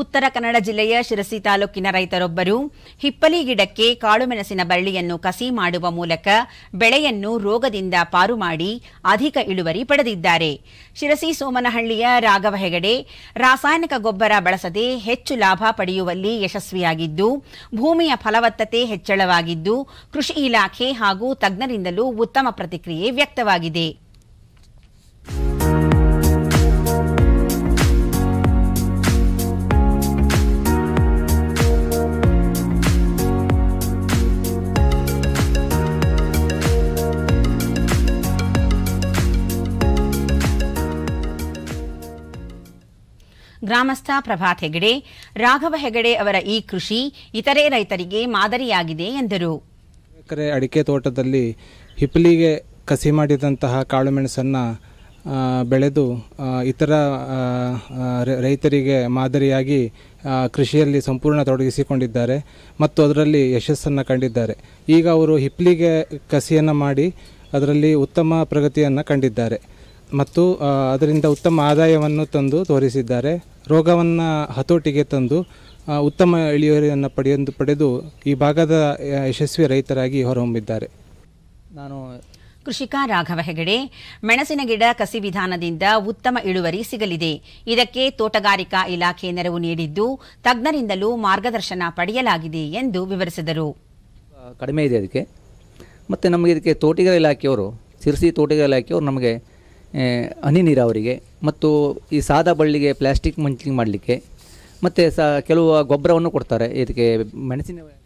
ಉತ್ತರ ಕನ್ನಡ ಜಿಲ್ಲೆಯ ಶಿರಸಿ ತಾಲೂಕಿನ ರೈತರೊಬ್ಬರು ಹಿಪ್ಪಲಿ ಗಿಡಕ್ಕೆ ಕಾಳುಮೆಣಸಿನ ಬಳ್ಳಿಯನ್ನು ಕಸಿ ಮಾಡುವ ಮೂಲಕ ಬೆಳೆಯನ್ನು ರೋಗದಿಂದ ಪಾರು ಮಾಡಿ ಅಧಿಕ ಇಳುವರಿ ಪಡೆದಿದ್ದಾರೆ ಶಿರಸಿ ಸೋಮನಹಳ್ಳಿಯ ರಾಘವ ಹೆಗಡೆ ರಾಸಾಯನಿಕ ಗೊಬ್ಬರ ಬಳಸದೆ ಹೆಚ್ಚು ಲಾಭ ಪಡೆಯುವಲ್ಲಿ ಯಶಸ್ವಿಯಾಗಿದ್ದು ಭೂಮಿಯ ಫಲವತ್ತತೆ ಹೆಚ್ಚಳವಾಗಿದ್ದು ಕೃಷಿ ಇಲಾಖೆ ಹಾಗೂ ತಜ್ಞರಿಂದಲೂ ಉತ್ತಮ ಪ್ರತಿಕ್ರಿಯೆ ವ್ಯಕ್ತವಾಗಿದೆ ಗ್ರಾಮಸ್ಥ ಪ್ರಭಾತ್ ಹೆಗಡೆ ರಾಘವ ಹೆಗಡೆ ಅವರ ಈ ಕೃಷಿ ಇತರೆ ರೈತರಿಗೆ ಮಾದರಿಯಾಗಿದೆ ಎಂದರು ಅಡಿಕೆ ತೋಟದಲ್ಲಿ ಹಿಪ್ಪಲಿಗೆ ಕಸಿ ಮಾಡಿದಂತಹ ಕಾಳುಮೆಣಸನ್ನು ಬೆಳೆದು ಇತರ ರೈತರಿಗೆ ಮಾದರಿಯಾಗಿ ಕೃಷಿಯಲ್ಲಿ ಸಂಪೂರ್ಣ ತೊಡಗಿಸಿಕೊಂಡಿದ್ದಾರೆ ಮತ್ತು ಅದರಲ್ಲಿ ಯಶಸ್ಸನ್ನು ಕಂಡಿದ್ದಾರೆ ಈಗ ಅವರು ಹಿಪ್ಪಲಿಗೆ ಕಸಿಯನ್ನು ಮಾಡಿ ಅದರಲ್ಲಿ ಉತ್ತಮ ಪ್ರಗತಿಯನ್ನು ಕಂಡಿದ್ದಾರೆ ಮತ್ತು ಅದರಿಂದ ಉತ್ತಮ ಆದಾಯವನ್ನು ತಂದು ತೋರಿಸಿದ್ದಾರೆ ರೋಗವನ್ನು ಹತೋಟಿಗೆ ತಂದು ಉತ್ತಮ ಇಳುವರಿಯನ್ನು ಪಡೆಯೊಂದು ಪಡೆದು ಈ ಭಾಗದ ಯಶಸ್ವಿ ರೈತರಾಗಿ ಹೊರಹೊಮ್ಮಿದ್ದಾರೆ ನಾನು ಕೃಷಿಕ ರಾಘವ ಹೆಗಡೆ ಮೆಣಸಿನ ಗಿಡ ಕಸಿ ವಿಧಾನದಿಂದ ಉತ್ತಮ ಇಳುವರಿ ಸಿಗಲಿದೆ ಇದಕ್ಕೆ ತೋಟಗಾರಿಕಾ ಇಲಾಖೆ ನೆರವು ನೀಡಿದ್ದು ತಜ್ಞರಿಂದಲೂ ಮಾರ್ಗದರ್ಶನ ಪಡೆಯಲಾಗಿದೆ ಎಂದು ವಿವರಿಸಿದರು ಕಡಿಮೆ ಇದೆ ಅದಕ್ಕೆ ಮತ್ತು ನಮಗೆ ಇದಕ್ಕೆ ತೋಟಗಾರ ಇಲಾಖೆಯವರು ಸಿರಿಸಿ ತೋಟಗಾರ ಇಲಾಖೆಯವರು ನಮಗೆ ಹನಿ ನೀರಾವರಿಗೆ ಮತ್ತು ಈ ಸಾದಾ ಬಳ್ಳಿಗೆ ಪ್ಲಾಸ್ಟಿಕ್ ಮಂಚಿಂಗ್ ಮಾಡಲಿಕ್ಕೆ ಮತ್ತು ಸ ಕೆಲವು ಗೊಬ್ಬರವನ್ನು ಕೊಡ್ತಾರೆ ಇದಕ್ಕೆ ಮೆಣಸಿನ